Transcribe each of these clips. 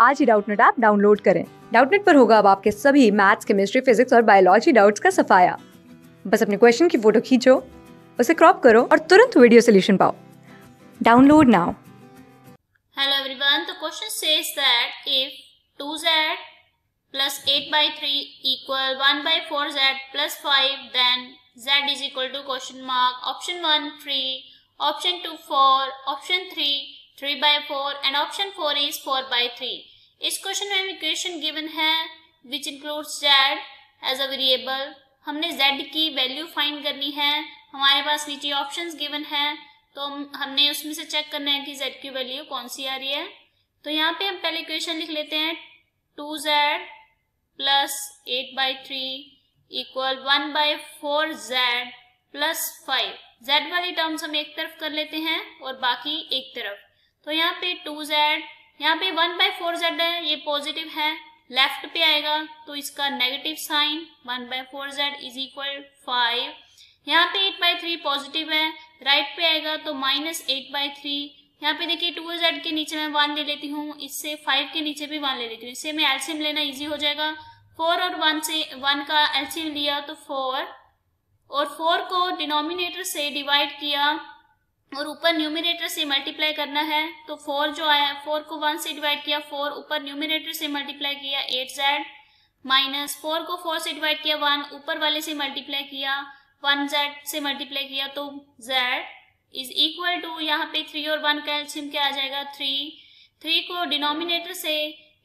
आज ही Doubtnut app download करें डाउटनेट पर होगा अब आपके सभी मैथ्स केमिस्ट्री फिजिक्स और बायोलॉजी डाउट्स का सफाया बस अपने क्वेश्चन की फोटो खींचो उसे क्रॉप करो और तुरंत वीडियो सॉल्यूशन पाओ download now hello everyone the question says that if 2z 8 3 equal 1 4z 5 then z is equal to question mark option 1 3 option 2 4 option 3 3 4 and option 4 is इस क्वेश्चन में हमें इक्वेशन गिवन है which includes Z as a variable हमने Z की value find करनी है हमारे पास नीचे ऑप्शंस गिवन है तो हमने उसमें से चेक करना है कि जेड की वैल्यू कौन सी आ रही है तो यहाँ पे हम पहले इक्वेशन लिख लेते हैं two Z plus eight by three equal one by four Z plus five Z वाली टर्म्स हम एक तरफ कर लेते हैं और बाकी एक तरफ तो यहाँ पे टू जेड यहाँ पे वन बाई फोर जेड है ये पॉजिटिव है लेफ्ट पे आएगा तो इसका negative sign one by four Z is equal five यहाँ पे एट बाई थ्री पॉजिटिव है राइट right पे आएगा तो माइनस एट बाई थ्री यहाँ पे देखिए टू जेड के नीचे मैं वन ले लेती हूँ इससे फाइव के नीचे भी वन ले लेती हूँ इससे मैं एल्सियम लेना इजी हो जाएगा फोर और वन से वन का एल्सियम लिया तो फोर और फोर को डिनोमिनेटर से डिवाइड किया और ऊपर न्यूमिनेटर से मल्टीप्लाई करना है तो फोर जो आया फोर को वन से डिवाइड किया फोर ऊपर न्यूमिनेटर से मल्टीप्लाई किया एट जेड माइनस फोर को फोर से डिवाइड किया वन ऊपर वाले से मल्टीप्लाई किया वन जेड से मल्टीप्लाई किया तो जेड इज इक्वल टू यहाँ पे थ्री और वन का क्या आ जाएगा थ्री थ्री को डिनोमिनेटर से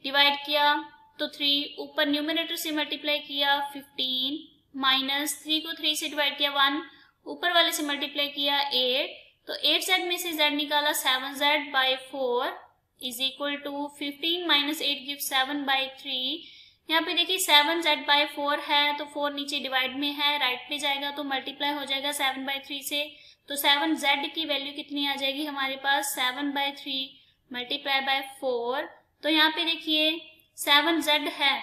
डिवाइड किया तो थ्री ऊपर न्यूमिनेटर से मल्टीप्लाई किया फिफ्टीन माइनस थ्री को थ्री से डिवाइड किया वन ऊपर वाले से मल्टीप्लाई किया एट तो एट जेड में से जेड निकाला seven Z by four is equal to fifteen minus eight give seven by three यहाँ पे देखिए सेवन जेड बाई फोर है तो फोर नीचे डिवाइड में है राइट में जाएगा तो मल्टीप्लाई हो जाएगा सेवन बाई थ्री से तो सेवन जेड की वैल्यू कितनी आ जाएगी हमारे पास seven by three multiply by four तो यहाँ पे देखिए सेवन जेड है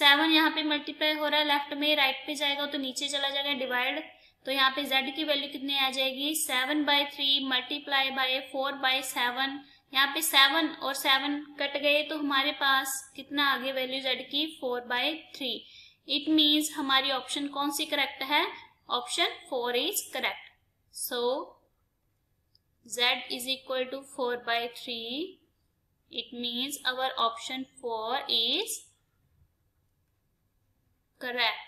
सेवन यहाँ पे मल्टीप्लाई हो रहा है लेफ्ट में राइट right पे जाएगा तो नीचे चला जाएगा डिवाइड तो यहाँ पे z की वैल्यू कितनी आ जाएगी seven by three multiply by four by seven यहाँ पे सेवन और सेवन कट गए तो हमारे पास कितना आगे वैल्यू जेड की four by three it means हमारी ऑप्शन कौन सी करेक्ट है option four is correct so Z is equal to four by three it means our option four is correct